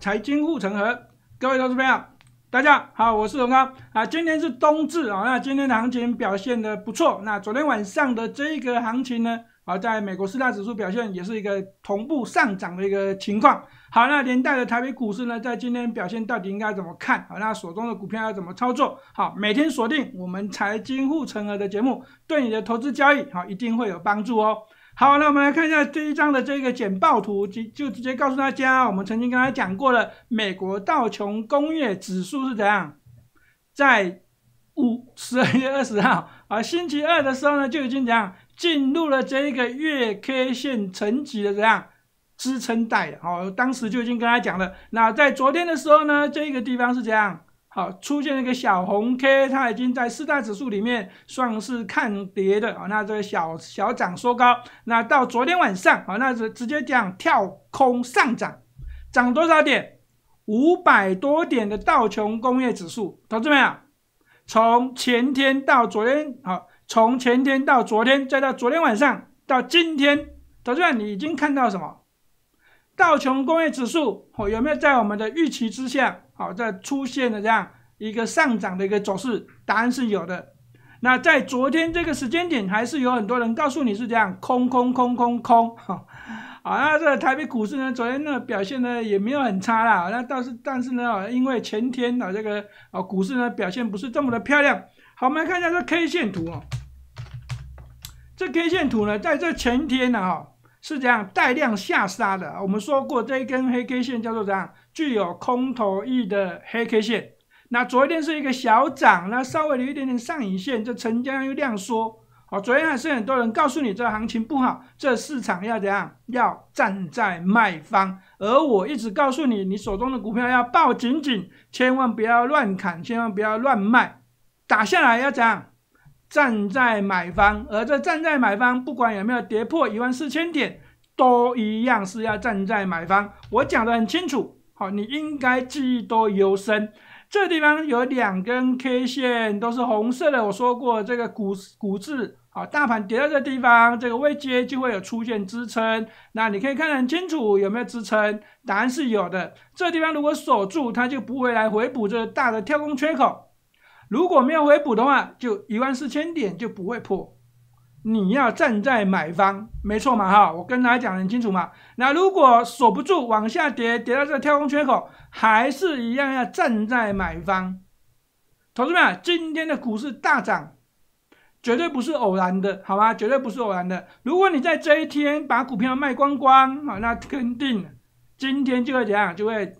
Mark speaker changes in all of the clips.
Speaker 1: 财经护城河，各位投资朋友，大家好，我是龙刚啊。今天是冬至啊，那今天的行情表现的不错。那昨天晚上的这一个行情呢，啊，在美国四大指数表现也是一个同步上涨的一个情况。好，那连带的台北股市呢，在今天表现到底应该怎么看好，那手中的股票要怎么操作？好，每天锁定我们财经护城河的节目，对你的投资交易好，一定会有帮助哦。好，那我们来看一下这一张的这个简报图，就就直接告诉大家，我们曾经跟他讲过的美国道琼工业指数是怎样，在五十二月二十号啊星期二的时候呢，就已经怎样进入了这一个月 K 线层级的怎样支撑带好、哦，当时就已经跟他讲了。那在昨天的时候呢，这个地方是怎样？好，出现了一个小红 K，它已经在四大指数里面算是看跌的啊。那这个小小涨收高，那到昨天晚上啊，那直直接讲跳空上涨，涨多少点？五百多点的道琼工业指数，同志们啊，从前天到昨天啊，从前天到昨天，再到昨天晚上到今天，同志们，你已经看到什么？道琼工业指数哦，有没有在我们的预期之下？好，在出现了这样一个上涨的一个走势，答案是有的。那在昨天这个时间点，还是有很多人告诉你是这样，空空空空空。好，那这台北股市呢，昨天那表现呢也没有很差啦。那倒是，但是呢，因为前天啊、这个啊股市呢表现不是这么的漂亮。好，我们来看一下这 K 线图啊，这 K 线图呢，在这前天呢哈是这样带量下杀的。我们说过，这一根黑 K 线叫做怎样？具有空头意的黑 K 线，那昨天是一个小涨，那稍微有一点点上影线，这成交量又量缩。好，昨天还是很多人告诉你这行情不好，这市场要怎样？要站在卖方。而我一直告诉你，你手中的股票要抱紧紧，千万不要乱砍，千万不要乱卖，打下来要怎样？站在买方。而这站在买方，不管有没有跌破一万四千点，都一样是要站在买方。我讲的很清楚。好，你应该记忆多犹深。这地方有两根 K 线都是红色的。我说过，这个股股市，啊，大盘跌到这地方，这个位阶就会有出现支撑。那你可以看得很清楚，有没有支撑？答案是有的。这地方如果锁住，它就不会来回补这个大的跳空缺口。如果没有回补的话，就一万四千点就不会破。你要站在买方，没错嘛，哈，我跟他讲很清楚嘛。那如果锁不住往下跌，跌到这个跳空缺口，还是一样要站在买方。同志们，今天的股市大涨，绝对不是偶然的，好吗？绝对不是偶然的。如果你在这一天把股票卖光光啊，那肯定今天就会怎样，就会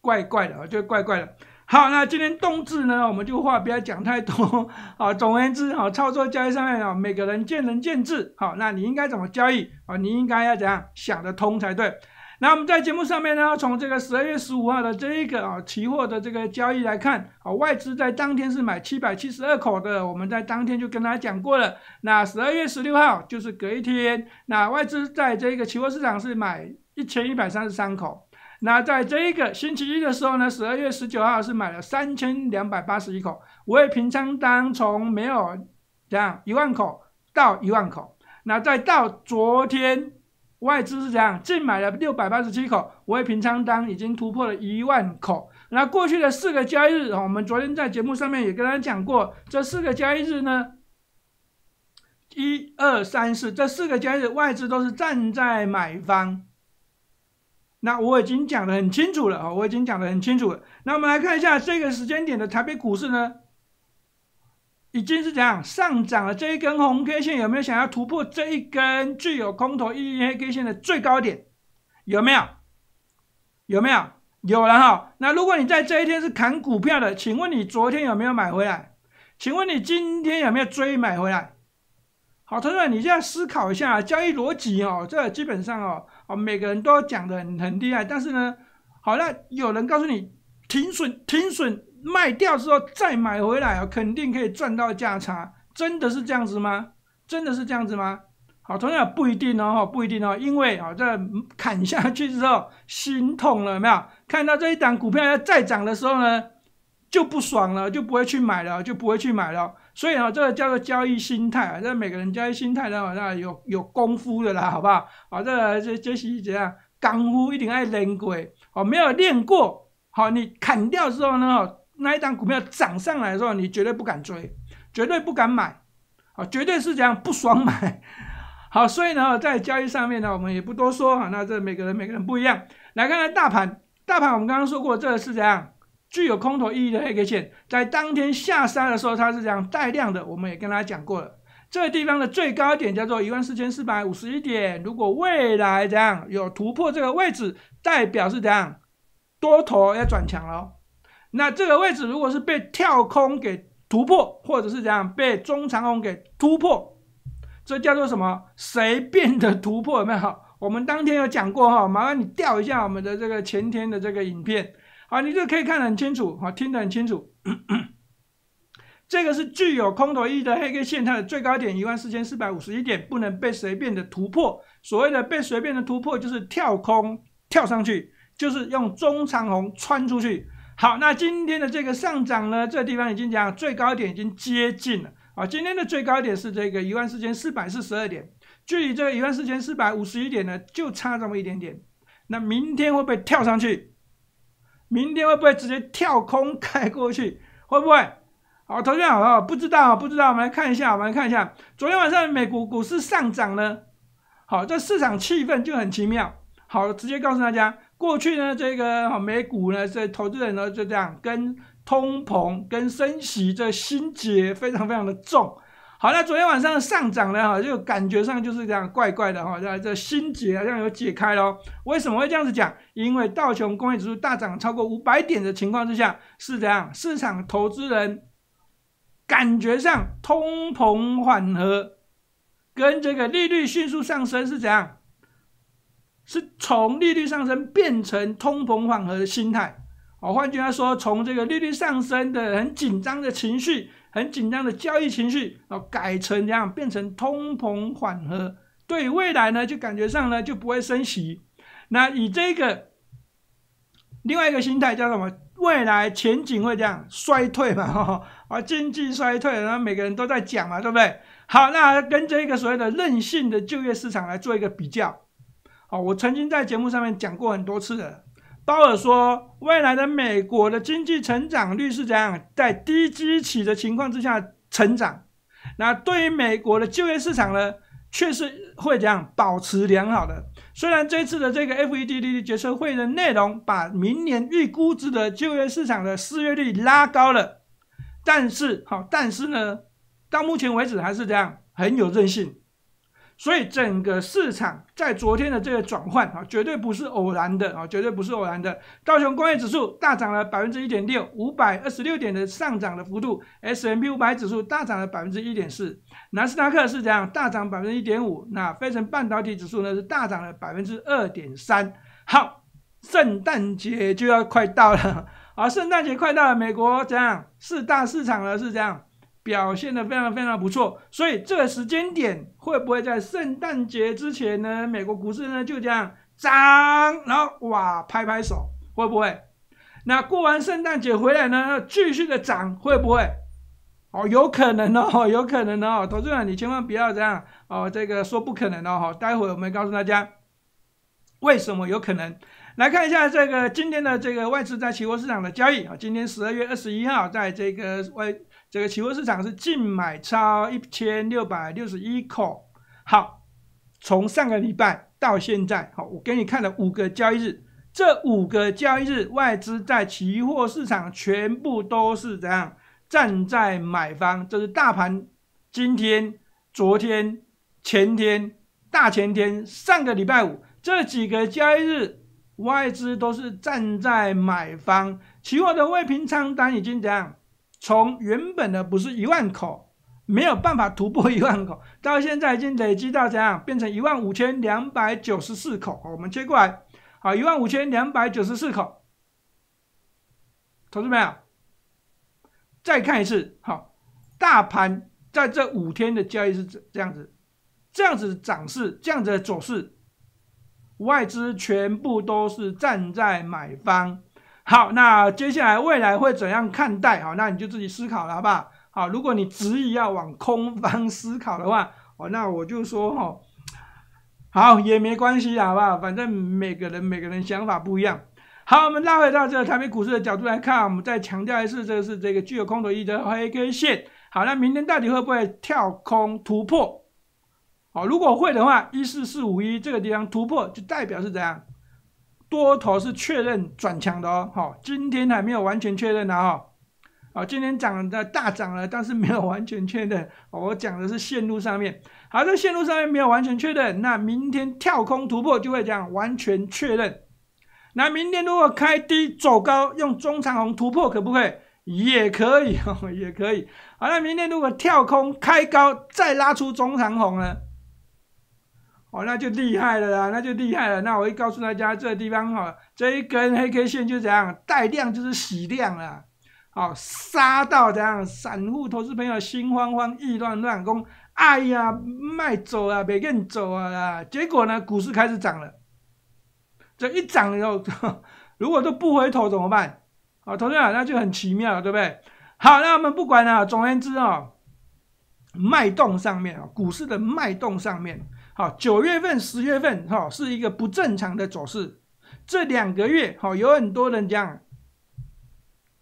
Speaker 1: 怪怪的啊，就会怪怪的。好，那今天冬至呢，我们就话不要讲太多啊。总而言之，好操作交易上面啊，每个人见仁见智。好，那你应该怎么交易啊？你应该要怎样想得通才对。那我们在节目上面呢，从这个十二月十五号的这一个啊期货的这个交易来看啊，外资在当天是买七百七十二口的。我们在当天就跟大家讲过了。那十二月十六号就是隔一天，那外资在这个期货市场是买一千一百三十三口。那在这一个星期一的时候呢，十二月十九号是买了三千两百八十一口，我也平仓单从没有这样一万口到一万口，那再到昨天外资是怎样净买了六百八十七口，我也平仓单已经突破了一万口。那过去的四个交易日我们昨天在节目上面也跟大家讲过，这四个交易日呢，一二三四这四个交易日外资都是站在买方。那我已经讲得很清楚了啊，我已经讲得很清楚了。那我们来看一下这个时间点的台北股市呢，已经是怎样上涨了？这一根红 K 线有没有想要突破这一根具有空头意义黑 K 线的最高点？有没有？有没有？有了哈。那如果你在这一天是砍股票的，请问你昨天有没有买回来？请问你今天有没有追买回来？好，同学们，你现在思考一下交易逻辑哦，这基本上哦。哦，每个人都讲的很很厉害，但是呢，好那有人告诉你停损停损卖掉之后再买回来，肯定可以赚到价差，真的是这样子吗？真的是这样子吗？好，同样不一定哦，不一定哦，因为啊，这砍下去之后心痛了，没有？看到这一档股票要再涨的时候呢，就不爽了，就不会去买了，就不会去买了。所以啊，这个叫做交易心态啊。这每个人交易心态呢，好像有有功夫的啦，好不好？好，这个这这是怎样？功夫一定爱练过。哦，没有练过，好，你砍掉之后呢，那一档股票涨上来的时候，你绝对不敢追，绝对不敢买，啊，绝对是这样不爽买。好，所以呢，在交易上面呢，我们也不多说哈。那这每个人每个人不一样。来看看大盘，大盘我们刚刚说过，这个是怎样？具有空头意义的黑 K 线，在当天下杀的时候，它是这样带量的。我们也跟大家讲过了，这个地方的最高点叫做一万四千四百五十一点。如果未来这样有突破这个位置，代表是怎样多头要转强了。那这个位置如果是被跳空给突破，或者是怎样被中长空给突破，这叫做什么？随便的突破有没有？我们当天有讲过哈，麻烦你调一下我们的这个前天的这个影片。啊，你这个可以看得很清楚，啊，听得很清楚。这个是具有空头意的黑 K 线，它的最高点一万四千四百五十一点，不能被随便的突破。所谓的被随便的突破，就是跳空跳上去，就是用中长红穿出去。好，那今天的这个上涨呢，这个地方已经讲最高点已经接近了。啊，今天的最高点是这个一万四千四百四十二点，距离这一万四千四百五十一点呢，就差这么一点点。那明天会不会跳上去？明天会不会直接跳空开过去？会不会？好，同学人好不知道不知道，我们来看一下，我们来看一下，昨天晚上美股股市上涨呢，好，这市场气氛就很奇妙。好，直接告诉大家，过去呢，这个好美股呢，这投资人呢就这样，跟通膨、跟升息这心结非常非常的重。好，那昨天晚上上涨呢？哈，就感觉上就是这样怪怪的哈。这这心结好像有解开了。为什么会这样子讲？因为道琼工业指数大涨超过五百点的情况之下，是怎样？市场投资人感觉上通膨缓和，跟这个利率迅速上升是怎样？是从利率上升变成通膨缓和的心态。哦，换句话说，从这个利率上升的很紧张的情绪。很紧张的交易情绪，哦，改成这样，变成通膨缓和，对未来呢就感觉上呢就不会升息。那以这个另外一个心态叫什么？未来前景会这样衰退嘛？啊，经济衰退，然后每个人都在讲嘛，对不对？好，那跟这一个所谓的任性的就业市场来做一个比较。哦，我曾经在节目上面讲过很多次了，鲍尔说，未来的美国的经济成长率是怎样在低基企的情况之下成长？那对于美国的就业市场呢，却是会怎样保持良好的？虽然这次的这个 FED 利率决策会的内容把明年预估值的就业市场的失业率拉高了，但是好，但是呢，到目前为止还是这样很有韧性。所以整个市场在昨天的这个转换啊，绝对不是偶然的啊，绝对不是偶然的。道琼工业指数大涨了百分之一点六，五百二十六点的上涨的幅度；S M P 五百指数大涨了百分之一点四，纳斯达克是这样大涨百分之一点五，那非成半导体指数呢是大涨了百分之二点三。好，圣诞节就要快到了啊，圣诞节快到了，美国这样四大市场呢是这样。表现的非常非常不错，所以这个时间点会不会在圣诞节之前呢？美国股市呢就这样涨，然后哇拍拍手，会不会？那过完圣诞节回来呢，继续的涨，会不会？哦，有可能哦，有可能哦，投资者你千万不要这样哦，这个说不可能哦，待会我们告诉大家为什么有可能。来看一下这个今天的这个外资在期货市场的交易啊，今天十二月二十一号在这个外。这个期货市场是净买超一千六百六十一口。好，从上个礼拜到现在，好，我给你看了五个交易日。这五个交易日，外资在期货市场全部都是怎样站在买方？这是大盘今天、昨天、前天、大前天、上个礼拜五这几个交易日，外资都是站在买方。期货的未平仓单已经怎样？从原本的不是一万口，没有办法突破一万口，到现在已经累积到怎样，变成一万五千两百九十四口。我们接过来，好，一万五千两百九十四口，同志们再看一次，好，大盘在这五天的交易是这这样子，这样子涨势，这样子的走势，外资全部都是站在买方。好，那接下来未来会怎样看待？好，那你就自己思考了，好不好？好，如果你执意要往空方思考的话，哦，那我就说哈，好也没关系，好不好？反正每个人每个人想法不一样。好，我们拉回到这个台北股市的角度来看，我们再强调一次，这是这个具有空头意义的黑根线。好，那明天到底会不会跳空突破？好，如果会的话，一四四五一这个地方突破，就代表是怎样？多头是确认转强的哦，好，今天还没有完全确认的哈，好，今天涨的大涨了，但是没有完全确认。我讲的是线路上面，好，这线路上面没有完全确认，那明天跳空突破就会讲完全确认。那明天如果开低走高，用中长红突破可不可以？也可以，也可以。好那明天如果跳空开高再拉出中长红呢？哦，那就厉害了啦，那就厉害了。那我会告诉大家，这个地方哈，这一根黑 K 线就这样，带量就是洗量了，好杀到这样，散户投资朋友心慌慌、意乱乱，讲哎呀卖走啊，别跟走啊啦。结果呢，股市开始涨了。这一涨以后，如果都不回头怎么办？好，同志们，那就很奇妙，对不对？好，那我们不管了。总而言之啊，脉动上面啊，股市的脉动上面。好，九月份、十月份，哈，是一个不正常的走势。这两个月，哈，有很多人讲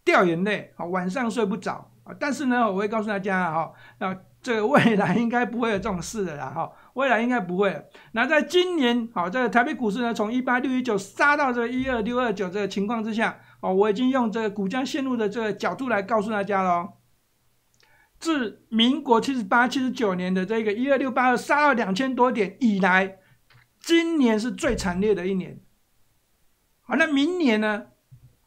Speaker 1: 掉眼泪，好晚上睡不着。但是呢，我会告诉大家，哈，那这个未来应该不会有这种事的啦，哈，未来应该不会。那在今年，好，在台北股市呢，从一八六一九杀到这一二六二九这个情况之下，哦，我已经用这个股价线路的这个角度来告诉大家喽。自民国七十八、七十九年的这个一二六八二杀了两千多点以来，今年是最惨烈的一年。好，那明年呢？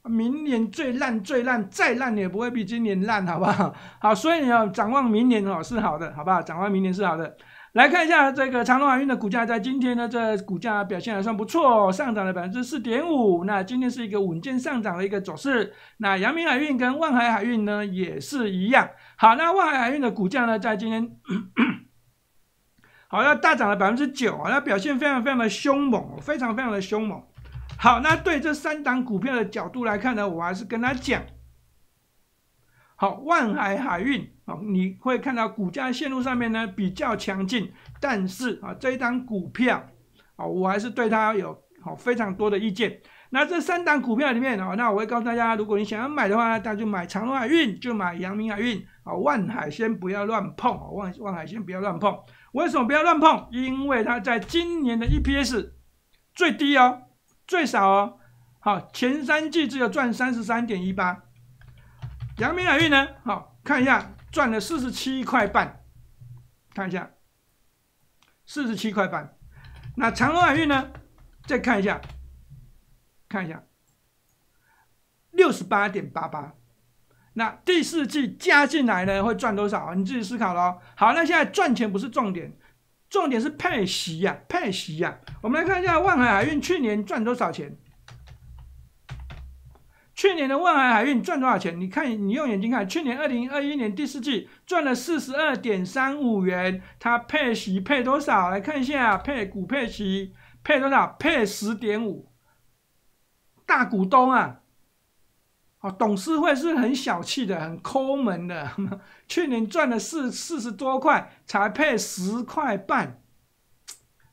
Speaker 1: 明年最烂、最烂、再烂也不会比今年烂，好不好？好，所以你要展望明年，哦，是好的，好不好？展望明年是好的。来看一下这个长隆海运的股价，在今天呢，这股价表现还算不错，上涨了百分之四点五。那今天是一个稳健上涨的一个走势。那阳明海运跟万海海运呢也是一样。好，那万海海运的股价呢，在今天，好，要大涨了百分之九啊，那表现非常非常的凶猛，非常非常的凶猛。好，那对这三档股票的角度来看呢，我还是跟他讲，好，万海海运。好，你会看到股价线路上面呢比较强劲，但是啊，这一档股票啊，我还是对它有好非常多的意见。那这三档股票里面啊，那我会告诉大家，如果你想要买的话，大家就买长荣海运，就买阳明海运啊，万海先不要乱碰啊，万万海先不要乱碰。为什么不要乱碰？因为它在今年的 EPS 最低哦，最少哦。好，前三季只有赚三十三点一八。阳明海运呢？好，看一下。赚了四十七块半，看一下，四十七块半。那长荣海运呢？再看一下，看一下，六十八点八八。那第四季加进来呢，会赚多少啊？你自己思考喽。好，那现在赚钱不是重点，重点是配息呀，配息呀。我们来看一下万海海运去年赚多少钱。去年的万海海运赚多少钱？你看，你用眼睛看，去年二零二一年第四季赚了四十二点三五元，它配息配多少？来看一下，配股配息配多少？配十点五，大股东啊，哦，董事会是很小气的，很抠门的，去年赚了四四十多块才配十块半，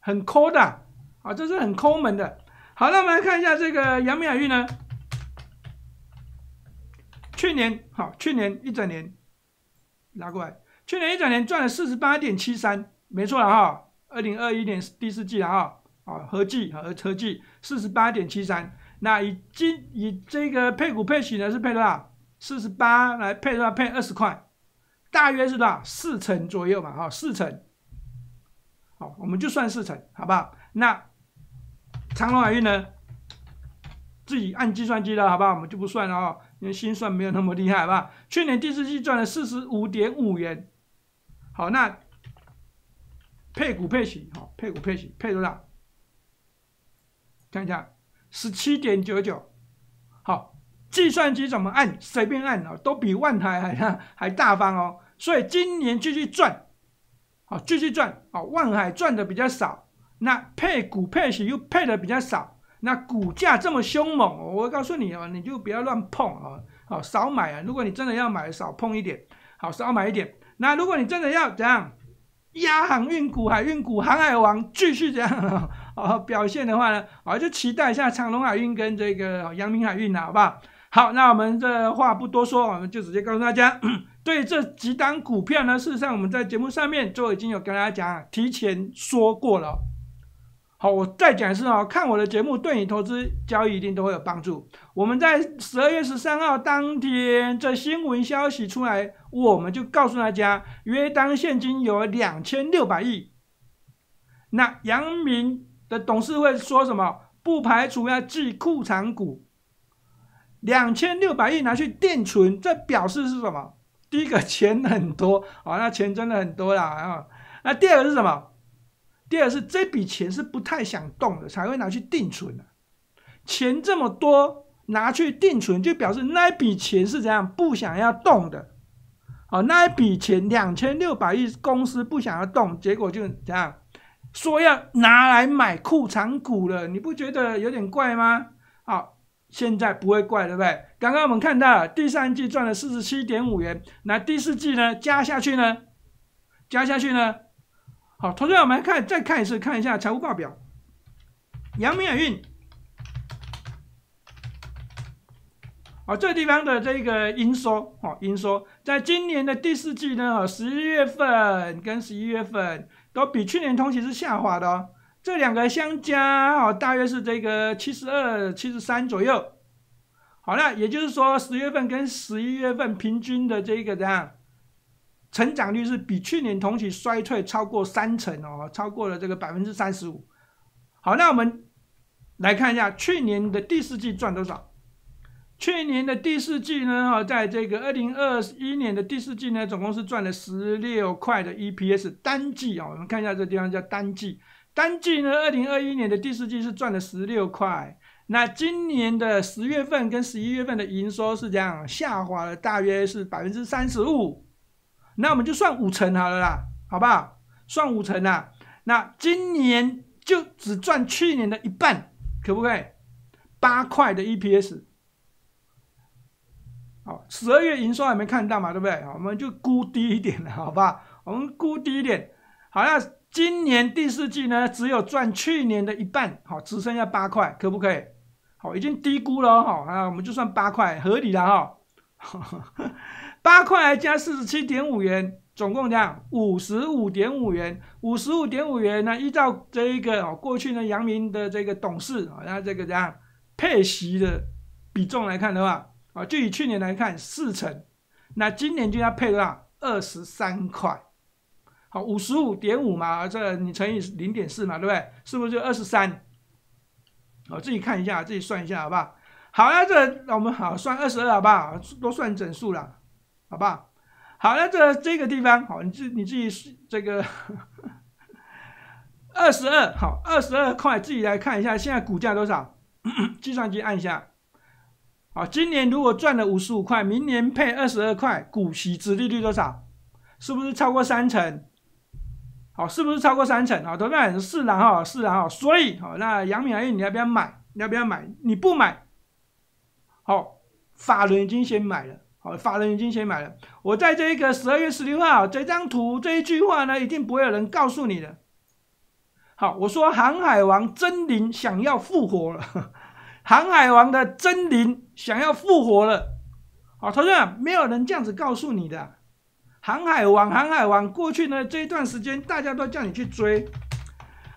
Speaker 1: 很抠的啊，这是很抠门的。好，那我们来看一下这个扬明海运呢？去年好，去年一整年拿过来，去年一整年赚了四十八点七三，没错了哈，二零二一年第四季了哈，啊合计和车计四十八点七三，那以今以这个配股配息呢是配多少？四十八来配多少？配二十块，大约是多少？四成左右嘛，哈，四成，好，我们就算四成，好不好？那长隆海运呢，自己按计算机了，好不好？我们就不算了啊。因为心算没有那么厉害，吧？去年第四季赚了四十五点五元，好，那配股配息，好，配股配息配多少？看一下，十七点九九，好，计算机怎么按？随便按哦，都比万海还大 还大方哦。所以今年继续赚，好，继续赚，好，万海赚的比较少，那配股配息又配的比较少。那股价这么凶猛，我告诉你哦，你就不要乱碰啊，好少买啊。如果你真的要买，少碰一点，好少买一点。那如果你真的要怎样压航运股、海运股、航海王继续这样好 表现的话呢，我就期待一下长隆海运跟这个阳明海运了，好不好？好，那我们这话不多说，我们就直接告诉大家，对这几档股票呢，事实上我们在节目上面就已经有跟大家讲，提前说过了。好，我再讲一次啊！看我的节目，对你投资交易一定都会有帮助。我们在十二月十三号当天，这新闻消息出来，我们就告诉大家，约当现金有两千六百亿。那杨明的董事会说什么？不排除要记库藏股，两千六百亿拿去垫存，这表示是什么？第一个钱很多，好，那钱真的很多啦啊。那第二个是什么？第二是这笔钱是不太想动的，才会拿去定存的。钱这么多，拿去定存就表示那一笔钱是怎样不想要动的。好，那一笔钱两千六百亿公司不想要动，结果就怎样？说要拿来买库存股了，你不觉得有点怪吗？好，现在不会怪，对不对？刚刚我们看到第三季赚了四十七点五元，那第四季呢？加下去呢？加下去呢？好，同学我们来看再看一次，看一下财务报表。阳明海运，好，这地方的这个营收，哦，营收，在今年的第四季呢，十一月份跟十一月份都比去年同期是下滑的哦。这两个相加，哦，大约是这个七十二、七十三左右。好了，也就是说，十月份跟十一月份平均的这个怎样？成长率是比去年同期衰退超过三成哦，超过了这个百分之三十五。好，那我们来看一下去年的第四季赚多少。去年的第四季呢，哈，在这个二零二一年的第四季呢，总共是赚了十六块的 EPS 单季啊。我们看一下这地方叫单季，单季呢，二零二一年的第四季是赚了十六块。那今年的十月份跟十一月份的营收是这样下滑了，大约是百分之三十五。那我们就算五成好了啦，好不好？算五成啦。那今年就只赚去年的一半，可不可以？八块的 EPS。好，十二月营收还没看到嘛，对不对？我们就估低一点了，好吧？我们估低一点。好那今年第四季呢，只有赚去年的一半，好，只剩下八块，可不可以？好，已经低估了，好，我们就算八块，合理的哈。八块加四十七点五元，总共样五十五点五元。五十五点五元呢？依照这一个哦，过去呢阳明的这个董事啊，他这个这样配息的比重来看的话，啊，就以去年来看四成，那今年就要配多少？二十三块。好，五十五点五嘛，这你乘以零点四嘛，对不对？是不是就二十三？好，自己看一下，自己算一下，好不好？好那这那我们好算二十二，好不好？都算整数了。好不好？好，那这这个地方好，你自你自己这个 二十二好，二十二块，自己来看一下，现在股价多少？计算机按一下。好，今年如果赚了五十五块，明年配二十二块，股息、值利率多少？是不是超过三成？好，是不是超过三成？好，同志们，是然哈，是然哈。所以好，那杨敏阿姨，你要不要买？你要不要买？你不买，好，法人已经先买了。好，法人已经先买了。我在这一个十二月十六号，这张图这一句话呢，一定不会有人告诉你的。好，我说航海王真灵想要复活了，航海王的真灵想要复活了。好，同说没有人这样子告诉你的。航海王，航海王，过去呢这一段时间，大家都叫你去追。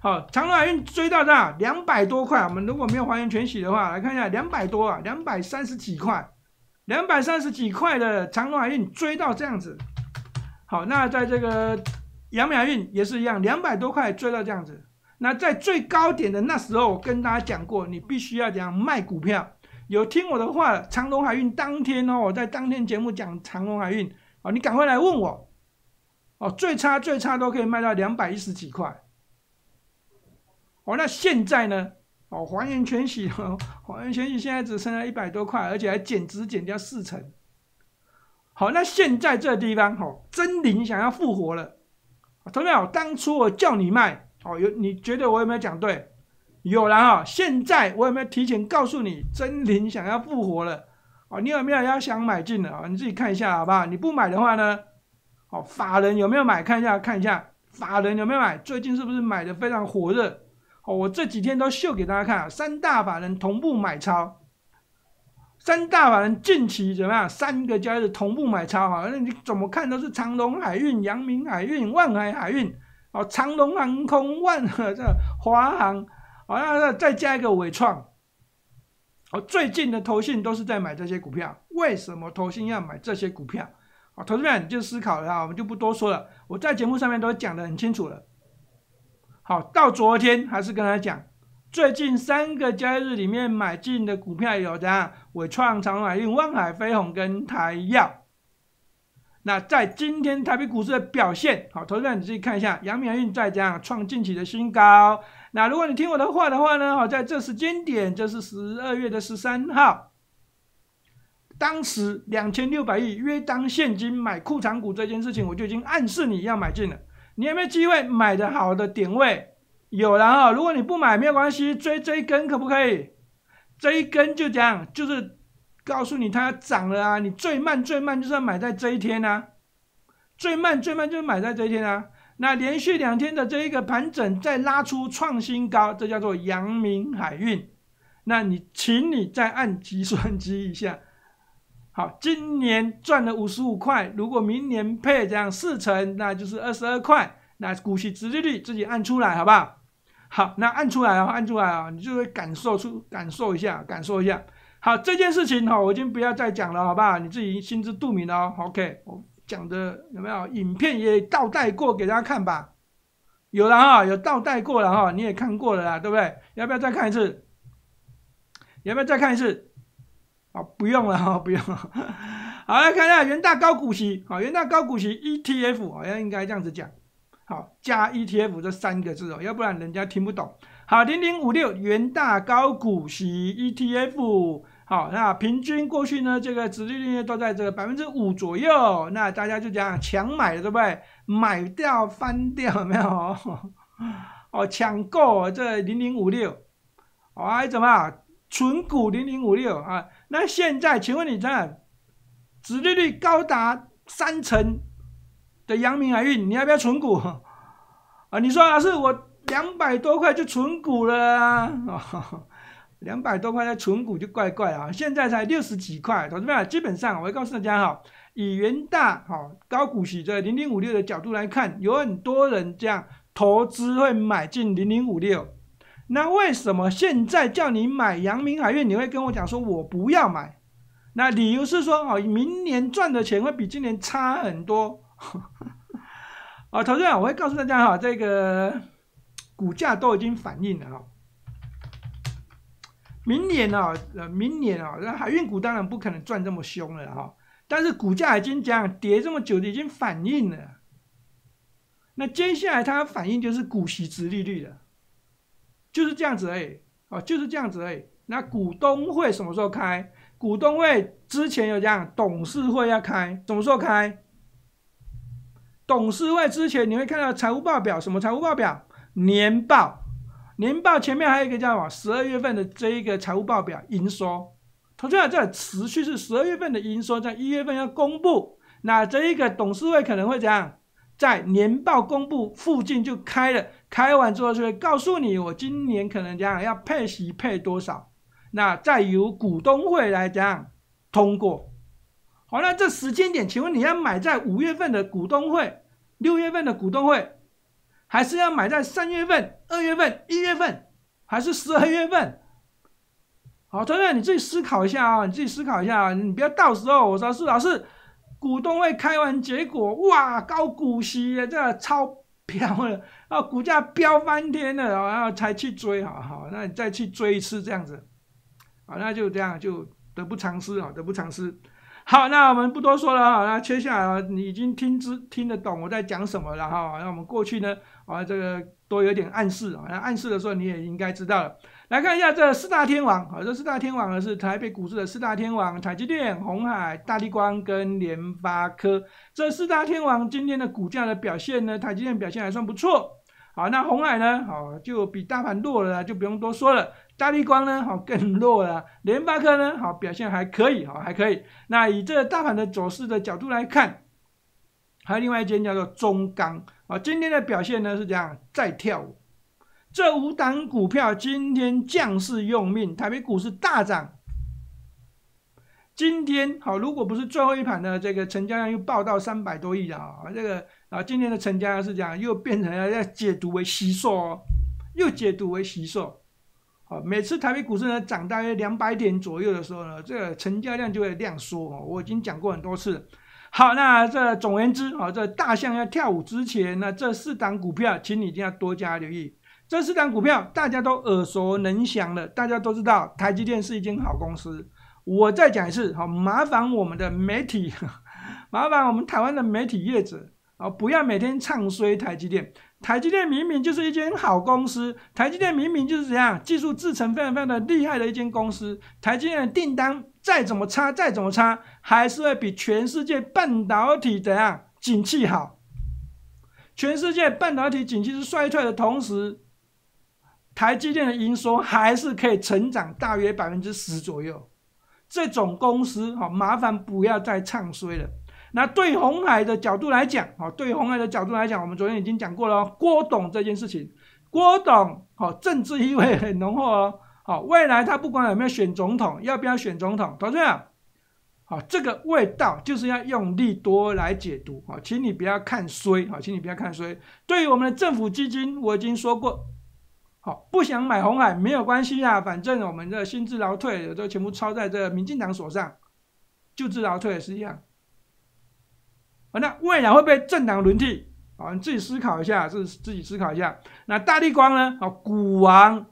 Speaker 1: 好，长隆海运追到这，两百多块。我们如果没有还原全息的话，来看一下，两百多啊，两百三十几块。两百三十几块的长隆海运追到这样子，好，那在这个明海运也是一样，两百多块追到这样子。那在最高点的那时候，我跟大家讲过，你必须要样卖股票。有听我的话，长隆海运当天哦，我在当天节目讲长隆海运，哦，你赶快来问我，哦，最差最差都可以卖到两百一十几块。哦，那现在呢？哦，还原全息哦，还原全息现在只剩下一百多块，而且还减值减掉四成。好，那现在这地方好，真灵想要复活了，啊，有没当初我叫你卖，哦，有，你觉得我有没有讲对？有了啊，现在我有没有提前告诉你真灵想要复活了？哦，你有没有要想买进的啊？你自己看一下好不好？你不买的话呢？哦，法人有没有买？看一下，看一下，法人有没有买？最近是不是买的非常火热？哦，我这几天都秀给大家看啊，三大法人同步买超，三大法人近期怎么样？三个交易日同步买超哈，那你怎么看都是长龙海运、阳明海运、万海海运，哦，长龙航空、万和这华航，好像再加一个伟创，哦，最近的投信都是在买这些股票，为什么投信要买这些股票？哦，投资者你就思考一下，我们就不多说了，我在节目上面都讲的很清楚了。好，到昨天还是跟大家讲，最近三个交易日里面买进的股票有这样：伟创、长海运、望海飞鸿跟台药。那在今天台北股市的表现，好，投资家你自己看一下，阳明运再这样创近期的新高。那如果你听我的话的话呢，好，在这时间点，就是十二月的十三号，当时两千六百亿约当现金买库藏股这件事情，我就已经暗示你要买进了。你有没有机会买的好的点位有然后如果你不买没有关系追追一根可不可以追一根就样，就是告诉你它涨了啊你最慢最慢就要买在这一天啊最慢最慢就是买在这一天啊那连续两天的这一个盘整再拉出创新高这叫做阳明海运那你请你再按计算机一下。好，今年赚了五十五块，如果明年配这样四成，那就是二十二块。那股息直接率自己按出来，好不好？好，那按出来啊，按出来啊，你就会感受出感受一下，感受一下。好，这件事情哈，我已经不要再讲了，好不好？你自己心知肚明了、哦。OK，我讲的有没有影片也倒带过给大家看吧？有了哈，有倒带过了哈，你也看过了啦，对不对？要不要再看一次？要不要再看一次？哦，不用了哈，不用。了。好来看一下元大高股息，好，元大高股息 ETF，好像应该这样子讲，好，加 ETF 这三个字哦，要不然人家听不懂。好，零零五六元大高股息 ETF，好，那平均过去呢，这个止率都在这个百分之五左右，那大家就讲抢买了，对不对？买掉翻掉有没有？哦，抢购这零零五六，哇，怎么啊？纯股零零五六啊？那现在，请问你这样，子利率高达三成的阳明海运，你要不要存股？啊，你说啊，是我两百多块就存股了啊？两百多块在存股就怪怪啊，现在才六十几块，同志们，基本上，我会告诉大家哈，以元大哈高股息的零零五六的角度来看，有很多人这样投资会买进零零五六。那为什么现在叫你买阳明海运，你会跟我讲说，我不要买？那理由是说，哦，明年赚的钱会比今年差很多。哦，投资人，我会告诉大家，哈，这个股价都已经反映了哈。明年啊，呃，明年啊，那海运股当然不可能赚这么凶了哈。但是股价已经这样跌这么久已经反映了。那接下来它反应就是股息值利率了。就是这样子而已，哦，就是这样子而已。那股东会什么时候开？股东会之前有这样，董事会要开，什么时候开？董事会之前你会看到财务报表，什么财务报表？年报，年报前面还有一个叫什么？十二月份的这一个财务报表，营收。它这样在持续是十二月份的营收，在一月份要公布。那这一个董事会可能会这样。在年报公布附近就开了，开完之后就会告诉你，我今年可能这样要配息配多少。那再由股东会来这样通过。好，那这时间点，请问你要买在五月份的股东会、六月份的股东会，还是要买在三月份、二月份、一月份，还是十二月份？好，同学，你自己思考一下啊，你自己思考一下，啊、你不要到时候我说是，老师。股东会开完，结果哇，高股息，这超飘了啊，股价飙翻天了，然后才去追，好好，那你再去追一次这样子，好，那就这样就得不偿失啊，得不偿失。好，那我们不多说了啊，那接下来你已经听知听得懂我在讲什么了哈，那我们过去呢啊，这个都有点暗示，暗示的时候你也应该知道了。来看一下这四大天王，好，这四大天王呢是台北股市的四大天王，台积电、红海、大地光跟联发科。这四大天王今天的股价的表现呢，台积电表现还算不错，好，那红海呢，好就比大盘弱了，就不用多说了。大地光呢，好更弱了，联发科呢，好表现还可以，好还可以。那以这大盘的走势的角度来看，还有另外一间叫做中钢，啊，今天的表现呢是这样，在跳舞。这五档股票今天降势用命，台北股市大涨。今天好，如果不是最后一盘呢，这个成交量又爆到三百多亿了啊！这个啊，今天的成交量是样，又变成了要解读为稀哦，又解读为稀售。好，每次台北股市呢涨大约两百点左右的时候呢，这个成交量就会量缩哦。我已经讲过很多次。好，那这总而言之，啊，这大象要跳舞之前呢，这四档股票，请你一定要多加留意。这四档股票大家都耳熟能详了，大家都知道台积电是一间好公司。我再讲一次，好麻烦我们的媒体，麻烦我们台湾的媒体业者，啊，不要每天唱衰台积电。台积电明明就是一间好公司，台积电明明就是怎样技术制成非常非常的厉害的一间公司。台积电的订单再怎么差，再怎么差，还是会比全世界半导体怎样景气好。全世界半导体景气是衰退的同时。台积电的营收还是可以成长，大约百分之十左右。这种公司哈，麻烦不要再唱衰了。那对红海的角度来讲，哦，对红海的角度来讲，我们昨天已经讲过了。郭董这件事情，郭董哦，政治意味很浓厚哦。好，未来他不管有没有选总统，要不要选总统，同志们，好，这个味道就是要用利多来解读。好，请你不要看衰，好，请你不要看衰。对于我们的政府基金，我已经说过。好，不想买红海没有关系啊，反正我们的新资劳退也都全部抄在这民进党手上，旧资劳退也是一样。啊，那未来会不会政党轮替？啊，你自己思考一下，自自己思考一下。那大地光呢？哦，股王，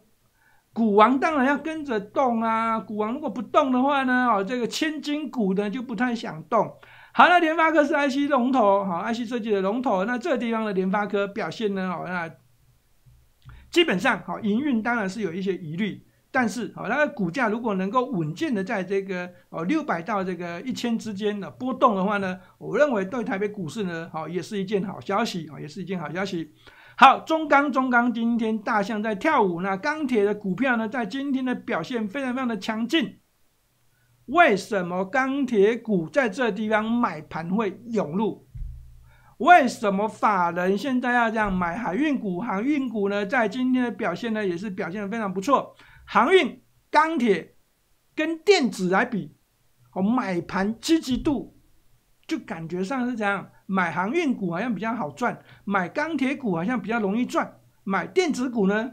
Speaker 1: 股王当然要跟着动啊。股王如果不动的话呢？哦，这个千金股呢就不太想动。好了，联发科是 IC 龙头，好，IC 设计的龙头。那这地方的联发科表现呢？哦，那。基本上，好营运当然是有一些疑虑，但是好那个股价如果能够稳健的在这个哦六百到这个一千之间的波动的话呢，我认为对台北股市呢，好也是一件好消息啊，也是一件好消息。好中钢中钢今天大象在跳舞，那钢铁的股票呢在今天的表现非常非常的强劲，为什么钢铁股在这地方买盘会涌入？为什么法人现在要这样买海运股、航运股呢？在今天的表现呢，也是表现的非常不错。航运、钢铁跟电子来比，我买盘积极度就感觉上是这样，买航运股好像比较好赚，买钢铁股好像比较容易赚，买电子股呢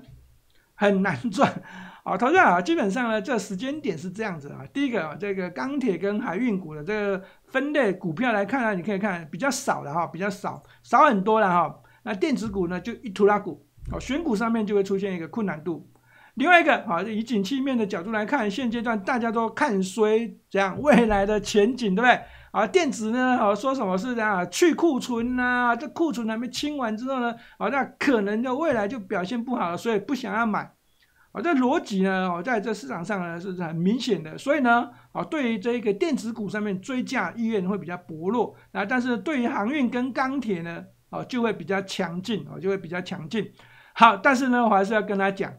Speaker 1: 很难赚。好，投资啊，基本上呢，这时间点是这样子啊。第一个，这个钢铁跟海运股的这个分类股票来看啊，你可以看比较少的哈，比较少，少很多了哈。那电子股呢，就一涂拉股，哦，选股上面就会出现一个困难度。另外一个啊，以景气面的角度来看，现阶段大家都看衰这样未来的前景，对不对？啊，电子呢，好说什么是样去库存啊，这库存还没清完之后呢，啊，那可能的未来就表现不好了，所以不想要买。啊，这逻辑呢，哦，在这市场上呢是很明显的，所以呢，啊，对于这个电子股上面追价意愿会比较薄弱啊，但是对于航运跟钢铁呢，哦，就会比较强劲，哦，就会比较强劲。好，但是呢，我还是要跟他讲，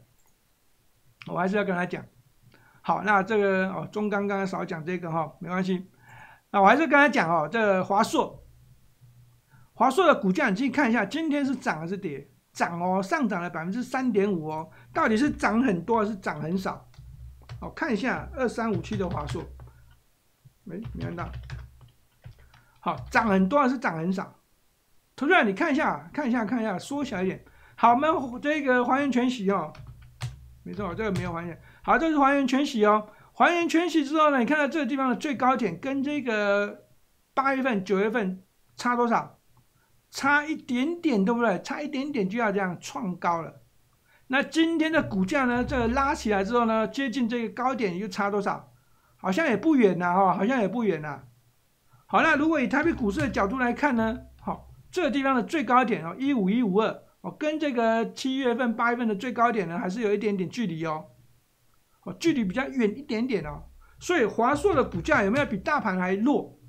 Speaker 1: 我还是要跟他讲。好，那这个哦，中钢刚才少讲这个哈，没关系。那我还是跟他讲哦，这华硕，华硕的股价，你去看一下，今天是涨还是跌？涨哦，上涨了百分之三点五哦，到底是涨很多还是涨很少？哦，看一下二三五七的华硕，没没看到。好，涨很多还是涨很少？同学你看一下，看一下，看一下，缩小一点。好，我们这个还原全息哦，没错，这个没有还原。好，这是还原全息哦。还原全息之后呢，你看到这个地方的最高点跟这个八月份、九月份差多少？差一点点，对不对？差一点点就要这样创高了。那今天的股价呢？这拉起来之后呢，接近这个高点又差多少？好像也不远了哈，好像也不远了。好了，如果以台北股市的角度来看呢，好，这个地方的最高点哦，一五一五二哦，跟这个七月份、八月份的最高点呢，还是有一点点距离哦，哦，距离比较远一点点哦。所以华硕的股价有没有比大盘还弱？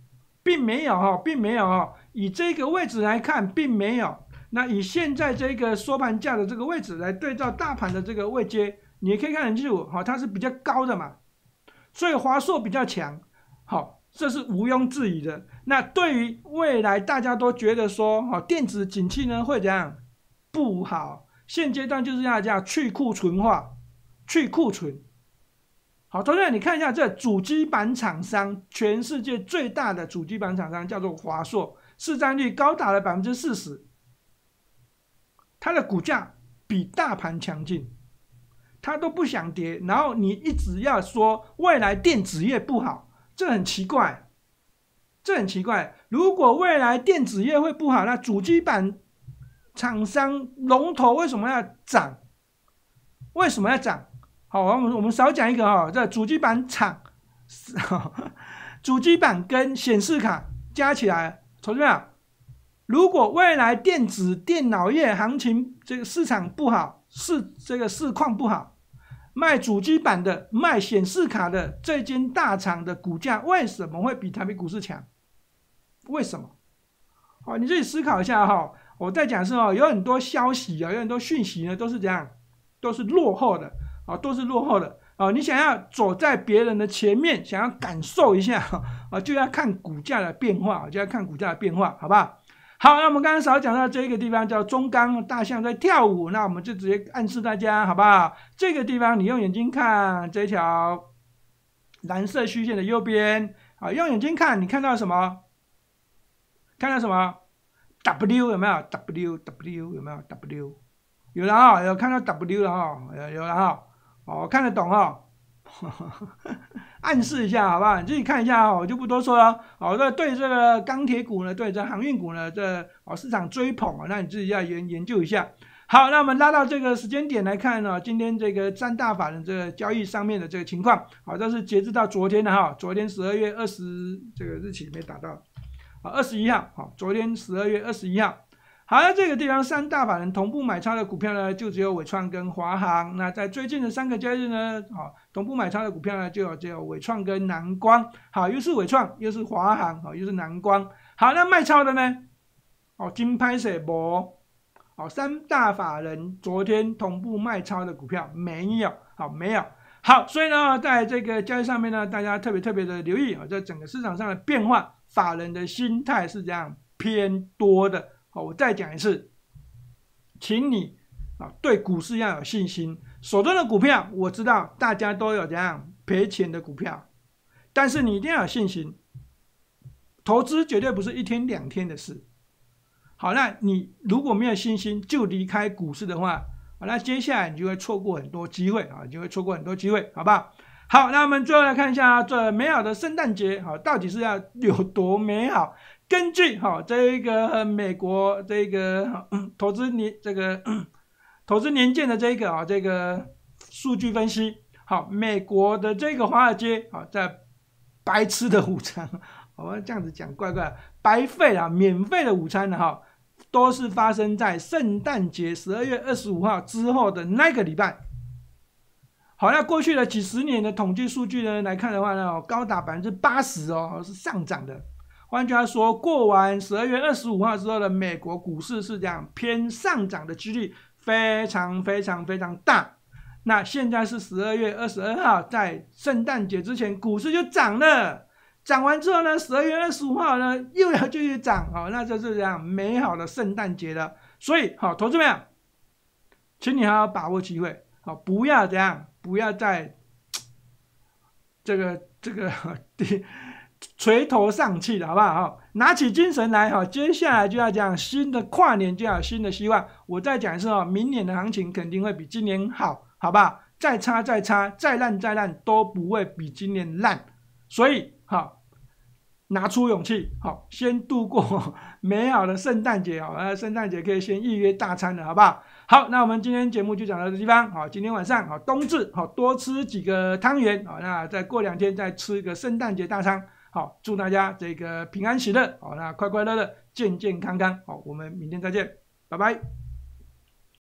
Speaker 1: 并没有哈，并没有哈。以这个位置来看，并没有。那以现在这个收盘价的这个位置来对照大盘的这个位阶，你可以看很清楚哈，它是比较高的嘛。所以华硕比较强，好，这是毋庸置疑的。那对于未来，大家都觉得说，哈，电子景气呢会怎样？不好，现阶段就是要这样去库存化，去库存。好，同学，你看一下这主机板厂商，全世界最大的主机板厂商叫做华硕，市占率高达了百分之四十，它的股价比大盘强劲，它都不想跌。然后你一直要说未来电子业不好，这很奇怪，这很奇怪。如果未来电子业会不好，那主机板厂商龙头为什么要涨？为什么要涨？好，我们我们少讲一个哈，这主机板厂，主机板跟显示卡加起来，同学们，如果未来电子电脑业行情这个市场不好，市这个市况不好，卖主机板的、卖显示卡的这间大厂的股价为什么会比台北股市强？为什么？好，你自己思考一下哈。我在讲是哦，有很多消息啊，有很多讯息呢，都是这样，都是落后的。啊，都是落后的啊！你想要走在别人的前面，想要感受一下 啊，就要看股价的变化，就要看股价的变化，好不好？好，那我们刚刚少讲到这个地方叫中钢大象在跳舞，那我们就直接暗示大家，好不好？这个地方你用眼睛看这条蓝色虚线的右边啊，用眼睛看你看到什么？看到什么？W 有没有？W W 有没有？W 有了啊，有看到 W 了啊，有了啊。哦，看得懂哦，暗示一下好不好？你自己看一下哦，我就不多说了。好，那对这个钢铁股呢，对这航运股呢，这哦市场追捧啊，那你自己要研研究一下。好，那我们拉到这个时间点来看呢，今天这个占大法的这个交易上面的这个情况，好，这是截至到昨天的哈，昨天十二月二十这个日期没达到，啊，二十一号，好，昨天十二月二十一号。好，这个地方三大法人同步买超的股票呢，就只有伟创跟华航。那在最近的三个交易日呢，好，同步买超的股票呢，就有只有伟创跟南光。好，又是伟创，又是华航，好，又是南光。好，那卖超的呢？哦，金拍水博。哦，三大法人昨天同步卖超的股票没有。好，没有。好，所以呢，在这个交易上面呢，大家特别特别的留意啊，在整个市场上的变化，法人的心态是这样偏多的。好，我再讲一次，请你啊，对股市要有信心。手中的股票，我知道大家都有这样赔钱的股票，但是你一定要有信心。投资绝对不是一天两天的事。好，那你如果没有信心就离开股市的话，好，那接下来你就会错过很多机会啊，你就会错过很多机会，好不好？好，那我们最后来看一下这美好的圣诞节，好，到底是要有多美好？根据哦、这个美国这个投资年这个投资年鉴的这个啊这个数据分析，好美国的这个华尔街啊在白吃的午餐，我们这样子讲怪怪？白费啊，免费的午餐呢哈，都是发生在圣诞节十二月二十五号之后的那个礼拜。好，那过去的几十年的统计数据呢来看的话呢，高达百分之八十哦是上涨的。换句话说，过完十二月二十五号之后的美国股市是这样，偏上涨的几率非常非常非常大。那现在是十二月二十二号，在圣诞节之前，股市就涨了。涨完之后呢，十二月二十五号呢，又要继续涨，好，那就是这样美好的圣诞节了。所以，好，同志们，请你好好把握机会，好，不要这样，不要在，这个这个 垂头丧气的，好不好？哈，拿起精神来，哈，接下来就要讲新的跨年，就要新的希望。我再讲一次，哦，明年的行情肯定会比今年好，好不好？再差再差，再烂再烂，都不会比今年烂。所以，哈，拿出勇气，好，先度过美好的圣诞节，好，那圣诞节可以先预约大餐的，好不好？好，那我们今天节目就讲到这地方，好，今天晚上，好，冬至，好，多吃几个汤圆，好，那再过两天再吃一个圣诞节大餐。好，祝大家这个平安喜乐，好，那快快乐乐，健健康康，好，我们明天再见，拜拜。